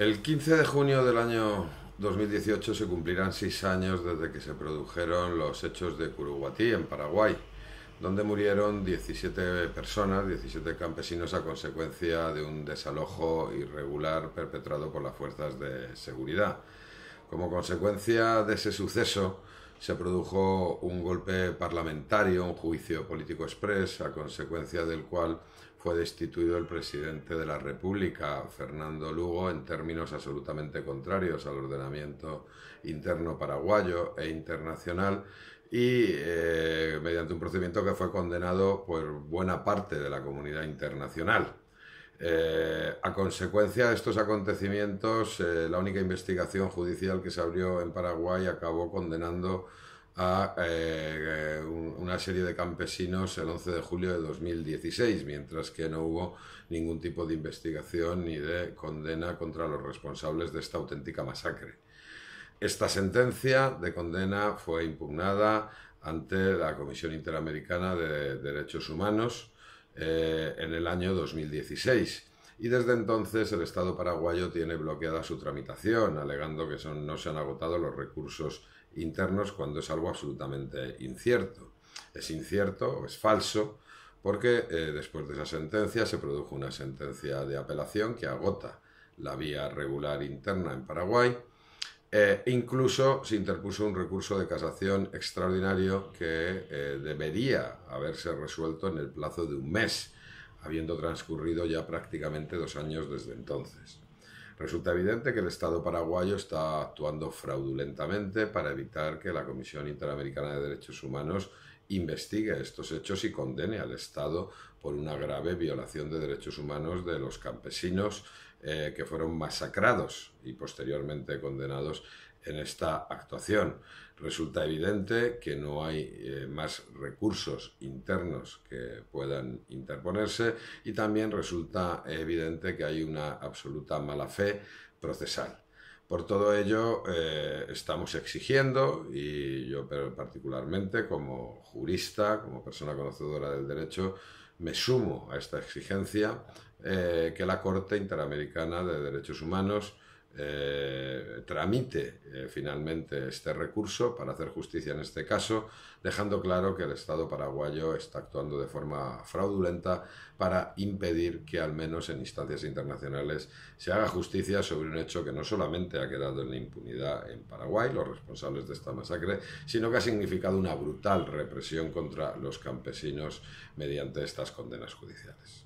El 15 de junio del año 2018 se cumplirán seis años desde que se produjeron los hechos de Curuguatí, en Paraguay, donde murieron 17 personas, 17 campesinos a consecuencia de un desalojo irregular perpetrado por las fuerzas de seguridad. Como consecuencia de ese suceso, se produjo un golpe parlamentario, un juicio político express, a consecuencia del cual fue destituido el presidente de la República, Fernando Lugo, en términos absolutamente contrarios al ordenamiento interno paraguayo e internacional, y eh, mediante un procedimiento que fue condenado por buena parte de la comunidad internacional. Eh, a consecuencia de estos acontecimientos, eh, la única investigación judicial que se abrió en Paraguay acabó condenando a eh, una serie de campesinos el 11 de julio de 2016, mientras que no hubo ningún tipo de investigación ni de condena contra los responsables de esta auténtica masacre. Esta sentencia de condena fue impugnada ante la Comisión Interamericana de Derechos Humanos, eh, en el año 2016. Y desde entonces el Estado paraguayo tiene bloqueada su tramitación, alegando que no se han agotado los recursos internos cuando es algo absolutamente incierto. Es incierto o es falso porque eh, después de esa sentencia se produjo una sentencia de apelación que agota la vía regular interna en Paraguay eh, incluso se interpuso un recurso de casación extraordinario que eh, debería haberse resuelto en el plazo de un mes, habiendo transcurrido ya prácticamente dos años desde entonces. Resulta evidente que el Estado paraguayo está actuando fraudulentamente para evitar que la Comisión Interamericana de Derechos Humanos investigue estos hechos y condene al Estado por una grave violación de derechos humanos de los campesinos eh, que fueron masacrados y posteriormente condenados en esta actuación. Resulta evidente que no hay eh, más recursos internos que puedan interponerse y también resulta evidente que hay una absoluta mala fe procesal. Por todo ello, eh, estamos exigiendo, y yo particularmente como jurista, como persona conocedora del derecho, me sumo a esta exigencia, eh, que la Corte Interamericana de Derechos Humanos eh, tramite eh, finalmente este recurso para hacer justicia en este caso, dejando claro que el Estado paraguayo está actuando de forma fraudulenta para impedir que al menos en instancias internacionales se haga justicia sobre un hecho que no solamente ha quedado en la impunidad en Paraguay, los responsables de esta masacre, sino que ha significado una brutal represión contra los campesinos mediante estas condenas judiciales.